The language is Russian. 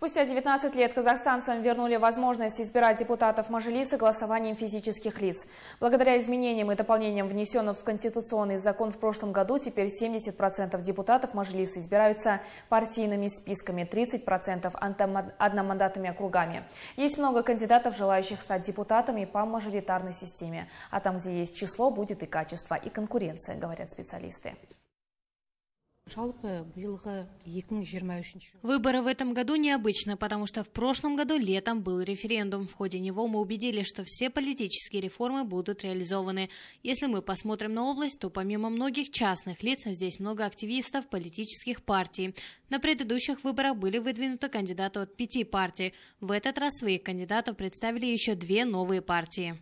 Спустя 19 лет казахстанцам вернули возможность избирать депутатов Мажилиса голосованием физических лиц. Благодаря изменениям и дополнениям, внесенным в конституционный закон в прошлом году, теперь 70% депутатов Мажилиса избираются партийными списками, 30% одномандатными округами. Есть много кандидатов, желающих стать депутатами по мажоритарной системе. А там, где есть число, будет и качество, и конкуренция, говорят специалисты. Выборы в этом году необычны, потому что в прошлом году летом был референдум. В ходе него мы убедились, что все политические реформы будут реализованы. Если мы посмотрим на область, то помимо многих частных лиц, здесь много активистов политических партий. На предыдущих выборах были выдвинуты кандидаты от пяти партий. В этот раз своих кандидатов представили еще две новые партии.